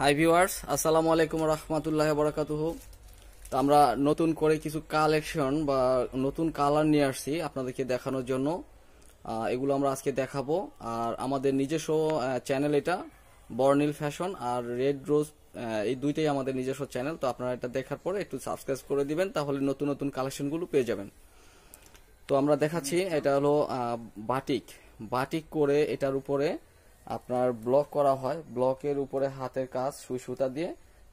Hi viewers আসসালামু আলাইকুম রহমতুল্লাহ বরাকাতুহ তো আমরা নতুন করে কিছু কালেকশন বা নতুন কালার নিয়ে আসছি আপনাদেরকে দেখানোর জন্য এগুলো আমরা আজকে দেখাবো আর আমাদের নিজস্ব চ্যানেল এটা বর্নিল ফ্যাশন আর রেড রোজ এই দুইটাই আমাদের নিজস্ব চ্যানেল তো আপনারা এটা দেখার পরে একটু সাবস্ক্রাইব করে দিবেন তাহলে নতুন নতুন কালেকশনগুলো পেয়ে যাবেন তো আমরা দেখাচ্ছি এটা হলো বাটিক বাটিক করে এটার উপরে আপনার ব্লক করা হয় ব্লকের উপরে হাতের কাজ সুই সুতা দিয়ে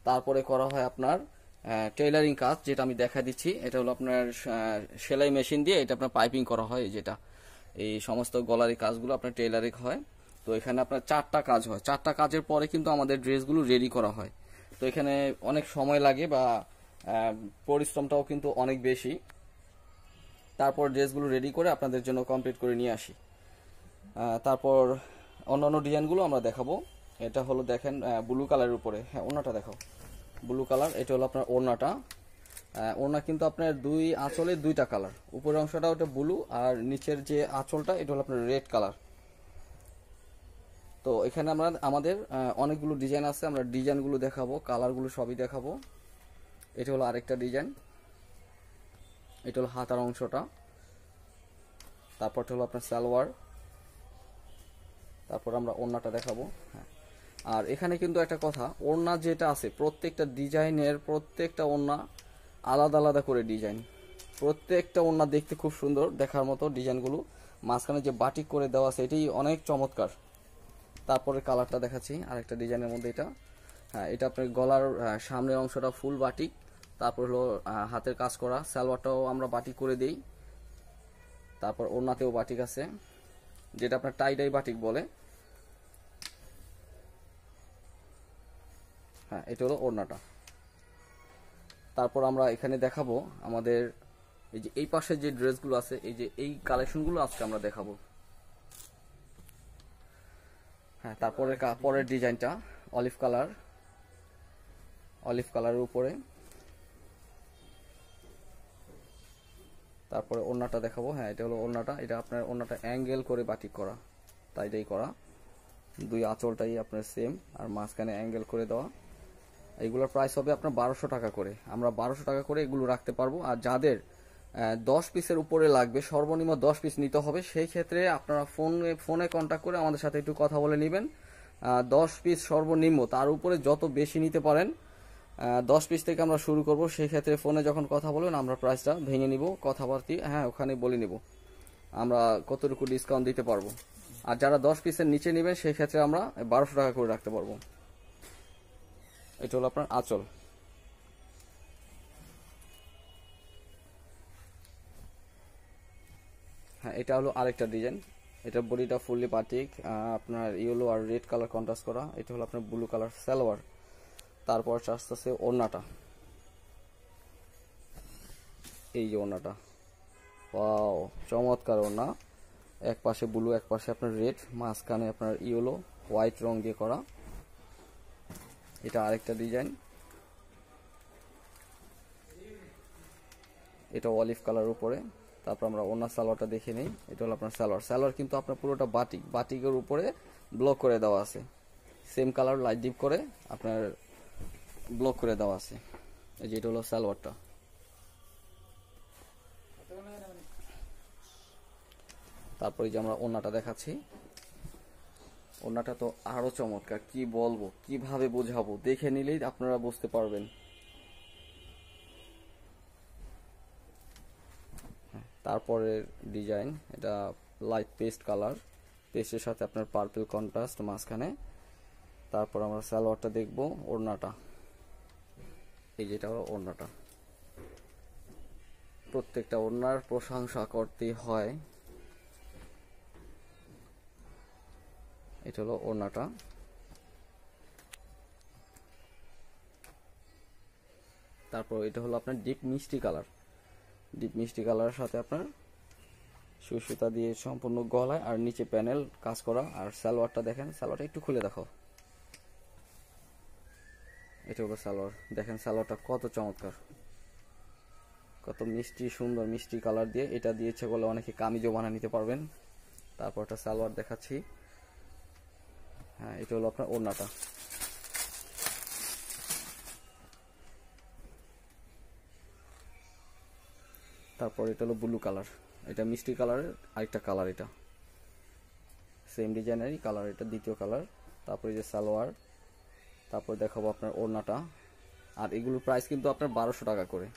তারপরে করা হয় আপনার টেইলারিং কাজ যেটা আমি দেখা দিচ্ছি এটা হলো আপনার সেলাই মেশিন দিয়ে এটা আপনার পাইপিং করা হয় যেটা এই সমস্ত গলারি কাজগুলো আপনার টেইলারিং হয় তো এখানে আপনার চারটা কাজ হয় চারটা কাজের পরে কিন্তু আমাদের ড্রেসগুলো রেডি করা হয় তো এখানে অনেক সময় লাগে বা পরিশ্রমটাও কিন্তু অনেক বেশি তারপর ড্রেসগুলো রেডি করে আপনাদের জন্য কমপ্লিট করে নিয়ে আসি তারপর অন্যান্য ডিজাইনগুলো আমরা দেখাবো এটা হলো দেখেন ব্লু কালারের উপরে হ্যাঁ ওনাটা দেখাও ব্লু কালার এটা হলো আপনার ওড়নাটা ওড়না কিন্তু আপনার দুই আঁচলে দুইটা কালার উপরের অংশটা ওটা ব্লু আর নিচের যে আঁচলটা এটা হলো আপনার রেড কালার তো এখানে আমরা আমাদের অনেকগুলো ডিজাইন আছে আমরা ডিজাইনগুলো দেখাবো কালারগুলো সবই দেখাবো এটা হলো আরেকটা ডিজাইন এটা হলো হাতার অংশটা তারপরটা হলো আপনার সালোয়ার তারপর আমরা ওড়নাটা দেখাবো হ্যাঁ আর এখানে কিন্তু একটা কথা ওড়না যেটা আছে প্রত্যেকটা ডিজাইনের প্রত্যেকটা ওড়না আলাদা আলাদা করে ডিজাইন প্রত্যেকটা ওড়না দেখতে খুব সুন্দর দেখার মতো ডিজাইনগুলো মাঝখানে যে বাটিক করে দেওয়া আছে এটি অনেক চমৎকার তারপরে কালারটা দেখাচ্ছি আরেকটা ডিজাইনের মধ্যে এটা হ্যাঁ এটা আপনার গলার সামনের অংশটা ফুল বাটিক তারপর হলো হাতের কাজ করা সালোয়ারটাও আমরা বাটিক করে দিই তারপর ওড়নাতেও বাটিক আছে যেটা আপনার টাইডাই বাটিক বলে হ্যাঁ এটা হলো ওড়নাটা তারপর আমরা এখানে দেখাবো আমাদের এই যে এই পাশে যে ড্রেসগুলো আছে এই যে এই কালেকশনগুলো আজকে আমরা দেখাবো হ্যাঁ তারপরে পরের ডিজাইনটা অলিভ কালার অলিভ কালারের উপরে তারপরে ওড়নাটা দেখাবো হ্যাঁ এটা হলো ওড়নাটা এটা আপনার ওড়নাটা অ্যাঙ্গেল করে বাটিক করা তাইটাই করা দুই আঁচলটাই আপনার সেম আর মাঝখানে অ্যাঙ্গেল করে দেওয়া এগুলোর প্রাইস হবে আপনার বারোশো টাকা করে আমরা বারোশো টাকা করে এগুলো রাখতে পারবো আর যাদের দশ পিসের উপরে লাগবে সর্বনিম্ন দশ পিস নিতে হবে সেই ক্ষেত্রে আপনারা ফোনে ফোনে কন্ট্যাক্ট করে আমাদের সাথে একটু কথা বলে নেবেন দশ পিস সর্বনিম্ন তার উপরে যত বেশি নিতে পারেন দশ পিস থেকে আমরা শুরু করব সেই ক্ষেত্রে ফোনে যখন কথা বলবেন আমরা প্রাইসটা ভেঙে নিব কথাবার্তি হ্যাঁ ওখানে বলে নিব আমরা কতটুকু ডিসকাউন্ট দিতে পারবো আর যারা দশ পিসের নিচে নেবেন সেই ক্ষেত্রে আমরা বারোশো টাকা করে রাখতে পারবো এটা হলো আপনার আঁচল হ্যাঁ এটা হলো আরেকটা ডিজাইন এটা বডিটা ফুললি বাটিক আপনার ইয়েলো আর রেড কালার কন্ট্রাস্ট করা এটা হলো আপনার ব্লু কালার সালোয়ার তারপর আস্তে ওড়নাটা এই যে ওড়নাটা ও চমৎকার ওড়না এক পাশে ব্লু এক পাশে আপনার রেড মাঝখানে আপনার ইয়েলো হোয়াইট রং দিয়ে করা এটা আরেকটা ডিজাইন এটা অলিভ কালার উপরে তারপর আমরা অন্য সালোয়ারটা দেখে নিই এটা হলো আপনার সালোয়ার সালোয়ার কিন্তু আপনার পুরোটা বাটিক বাটিকের উপরে ব্লক করে দেওয়া আছে সেম কালার লাইট ডিপ করে আপনার ব্লক করে দেওয়া আছে এই যে এটা হলো সালোয়ারটা তারপরে যে আমরা ওনাটা দেখাচ্ছি ওনাটা তো আরও চমৎকার কি বলবো কিভাবে বোঝাবো দেখে নিলেই আপনারা বুঝতে পারবেন হ্যাঁ, তারপরের ডিজাইন এটা লাইট পেস্ট কালার পেস্টের সাথে আপনার পার্পল কন্ট্রাস্ট মাঝখানে তারপর আমরা সালোয়ারটা দেখব ওড়নাটা এই যেটা হলো ওড়নাটা প্রত্যেকটা ওড়নার প্রশংসা করতে হয় এটা হলো ওড়নাটা তারপর এটা হলো আপনার ডিপ মিষ্টি কালার ডিপ মিষ্টি কালারের সাথে আপনার সুসুতা দিয়ে সম্পূর্ণ গলায় আর নিচে প্যানেল কাজ করা আর সালোয়ারটা দেখেন সালোয়ারটা একটু খুলে দেখো এটা হলো সালোয়ার দেখেন সালোয়ারটা কত চমৎকার কত মিষ্টি সুন্দর মিষ্টি কালার দিয়ে এটা দিয়েছে বলে অনেকে কামিজও বানা নিতে পারবেন তারপর একটা সালোয়ার দেখাচ্ছি হ্যাঁ এটা হলো আপনার ওড়নাটা তারপর এটা হলো ব্লু কালার এটা মিষ্টি কালারের আরেকটা কালার এটা সেম ডিজাইনেরই কালার এটা দ্বিতীয় কালার তারপরে যে সালোয়ার তারপর দেখাবো আপনার ওড়নাটা আর এগুলোর প্রাইস কিন্তু আপনার বারোশো টাকা করে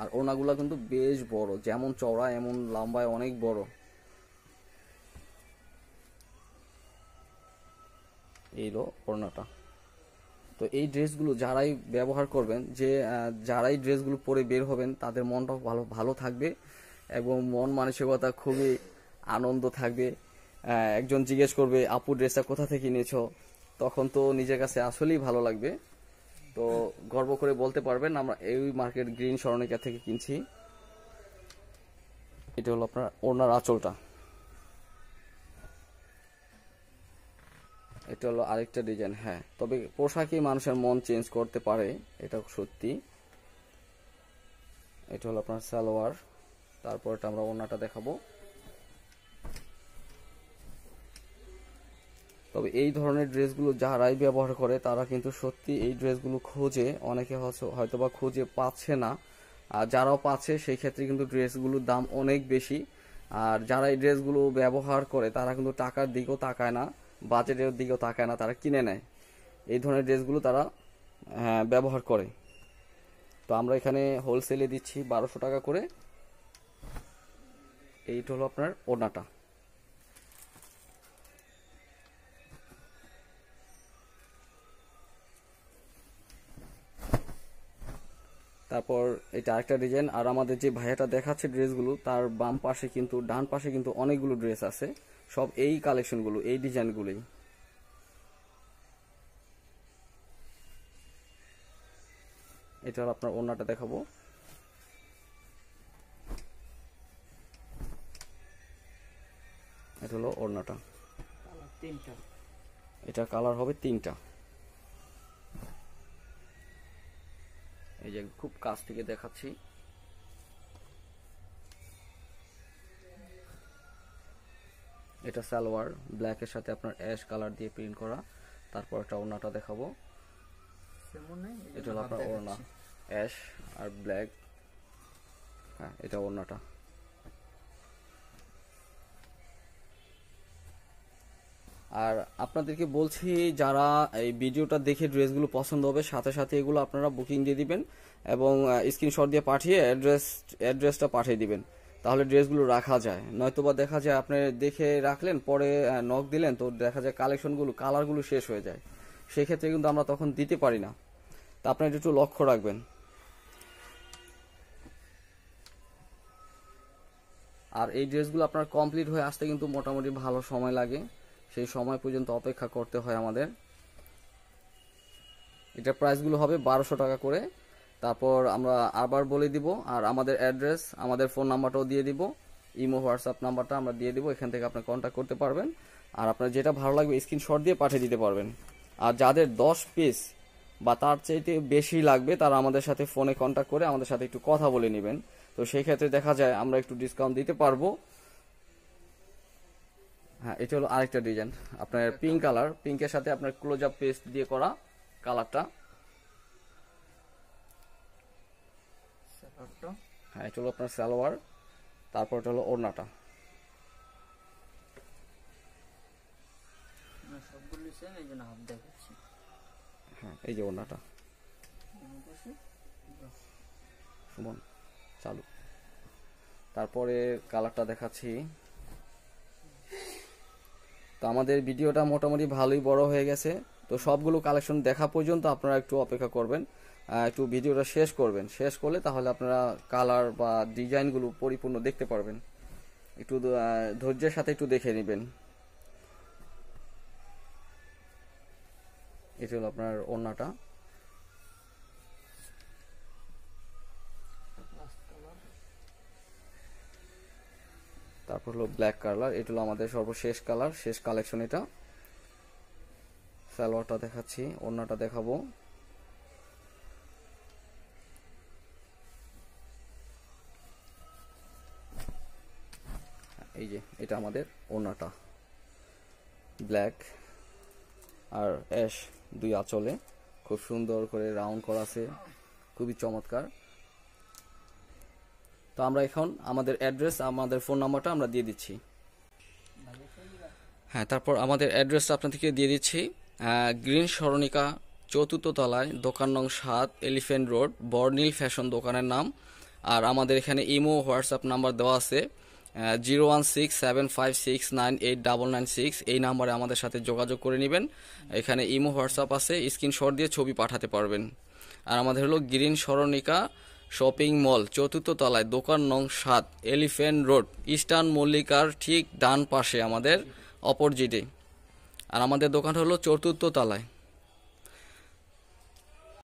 আর ওড়নাগুলো কিন্তু বেশ বড় যেমন চওড়া এমন লম্বায় অনেক বড় এই ওড়নাটা তো এই ড্রেসগুলো যারাই ব্যবহার করবেন যে যারাই ড্রেসগুলো পরে বের হবেন তাদের মনটাও ভালো ভালো থাকবে এবং মন মানসিকতা খুবই আনন্দ থাকবে একজন জিজ্ঞেস করবে আপু ড্রেসটা কোথা থেকে নিয়েছ তখন তো নিজের কাছে আসলেই ভালো লাগবে তো গর্ব করে বলতে পারবেন আমরা এই মার্কেট গ্রিন স্বর্ণিকা থেকে কিনছি এটা হলো আপনার ওনার আঁচলটা এটা হলো আরেকটা ডিজাইন হ্যাঁ তবে পোশাকই মানুষের মন চেঞ্জ করতে পারে এটা সত্যি এটা হলো আপনার সালোয়ার তারপর এটা আমরা ওনাটা দেখাবো তবে এই ধরনের ড্রেসগুলো যারাই ব্যবহার করে তারা কিন্তু সত্যি এই ড্রেসগুলো খোঁজে অনেকে হয়তো বা খুঁজে পাচ্ছে না আর যারাও পাচ্ছে সেই ক্ষেত্রে কিন্তু ড্রেসগুলোর দাম অনেক বেশি আর যারা এই ড্রেসগুলো ব্যবহার করে তারা কিন্তু টাকার দিকেও তাকায় না বাজেটের দিকেও তাকায় না তারা কিনে নেয় এই ধরনের ড্রেসগুলো তারা হ্যাঁ, ব্যবহার করে তো আমরা এখানে হোলসেলে দিচ্ছি বারোশো টাকা করে এইটা হলো আপনার ওনাটা তারপর এটা আরেকটা ডিজাইন আর আমাদের যে ভাইয়াটা দেখাচ্ছে ড্রেসগুলো তার বাম পাশে কিন্তু ডান পাশে কিন্তু অনেকগুলো ড্রেস আছে সব এই কালেকশনগুলো এই ডিজাইনগুলোই এটার আপনার ওনাটা দেখাবো এটা হলো ওড়নাটা তিনটা এটা কালার হবে তিনটা এই যে খুব কাছ থেকে দেখাচ্ছি এটা সালোয়ার ব্ল্যাকের সাথে আপনার অ্যাশ কালার দিয়ে প্রিন্ট করা তারপর এটা ওড়নাটা দেখাবো এটা হলো আপনার ওড়না অ্যাশ আর ব্ল্যাক হ্যাঁ এটা ওড়নাটা আর আপনাদেরকে বলছি যারা এই ভিডিওটা দেখে ড্রেসগুলো পছন্দ হবে সাথে সাথে এগুলো আপনারা বুকিং দিয়ে দিবেন এবং স্ক্রিনশট দিয়ে পাঠিয়ে অ্যাড্রেস অ্যাড্রেসটা পাঠিয়ে দিবেন তাহলে ড্রেসগুলো রাখা যায় নয়তোবা দেখা যায় আপনি দেখে রাখলেন পরে নখ দিলেন তো দেখা যায় কালেকশনগুলো কালারগুলো শেষ হয়ে যায় সেক্ষেত্রে কিন্তু আমরা তখন দিতে পারি না তা আপনার একটু লক্ষ্য রাখবেন আর এই ড্রেসগুলো আপনার কমপ্লিট হয়ে আসতে কিন্তু মোটামুটি ভালো সময় লাগে সেই সময় পর্যন্ত অপেক্ষা করতে হয় আমাদের এটা প্রাইসগুলো হবে বারোশো টাকা করে তারপর আমরা আবার বলে দিব আর আমাদের অ্যাড্রেস আমাদের ফোন নাম্বারটাও দিয়ে দিব ইমো হোয়াটসঅ্যাপ নাম্বারটা আমরা দিয়ে দিব এখান থেকে আপনি কন্ট্যাক্ট করতে পারবেন আর আপনার যেটা ভালো লাগবে স্ক্রিনশট দিয়ে পাঠিয়ে দিতে পারবেন আর যাদের দশ পিস বা তার চাইতে বেশি লাগবে তারা আমাদের সাথে ফোনে কন্ট্যাক্ট করে আমাদের সাথে একটু কথা বলে নেবেন তো সেই ক্ষেত্রে দেখা যায় আমরা একটু ডিসকাউন্ট দিতে পারবো হ্যাঁ এটা হলো আরেকটা ডিজাইন আপনার পিঙ্ক কালার পিঙ্কের সাথে আপনার ক্লোজ আপ পেস্ট দিয়ে করা কালারটা আচ্ছা। হ্যাঁ এটা হলো আপনার সালোয়ার তারপর এটা হলো ওড়নাটা হ্যাঁ এই যে ওড়নাটা সুমন চালু তারপরে কালারটা দেখাচ্ছি তো আমাদের ভিডিওটা মোটামুটি ভালোই বড় হয়ে গেছে তো সবগুলো কালেকশন দেখা পর্যন্ত আপনারা একটু অপেক্ষা করবেন একটু ভিডিওটা শেষ করবেন শেষ করলে তাহলে আপনারা কালার বা ডিজাইনগুলো পরিপূর্ণ দেখতে পারবেন একটু ধৈর্যের সাথে একটু দেখে নেবেন এটি হলো আপনার ওড়নাটা তারপর হলো ব্ল্যাক কালার এটা হলো আমাদের সর্বশেষ কালার শেষ কালেকশন এটা সালোয়ারটা দেখাচ্ছি ওড়নাটা দেখাবো এই যে এটা আমাদের ওনাটা ব্ল্যাক আর অ্যাশ দুই আঁচলে খুব সুন্দর করে রাউন্ড করা আছে খুবই চমৎকার তো আমরা এখন আমাদের অ্যাড্রেস আমাদের ফোন নাম্বারটা আমরা দিয়ে দিচ্ছি হ্যাঁ তারপর আমাদের অ্যাড্রেসটা আপনাদেরকে দিয়ে দিচ্ছি গ্রিন সরণিকা চতুর্থ তলায় দোকান নং সাত এলিফেন্ট রোড বর্নিল ফ্যাশন দোকানের নাম আর আমাদের এখানে ইমো হোয়াটসঅ্যাপ নাম্বার দেওয়া আছে zero one six seven five six nine eight double nine six এই নাম্বারে আমাদের সাথে যোগাযোগ করে নেবেন এখানে ইমো হোয়াটসঅ্যাপ আছে স্ক্রিনশট দিয়ে ছবি পাঠাতে পারবেন আর আমাদের হলো গ্রিন স্মরণিকা শপিং মল চতুর্থ তলায় দোকান নং সাত এলিফেন্ট রোড ইস্টার্ন মল্লিকার ঠিক ডান পাশে আমাদের অপরজিটে আর আমাদের দোকান হলো চতুর্থ তলায়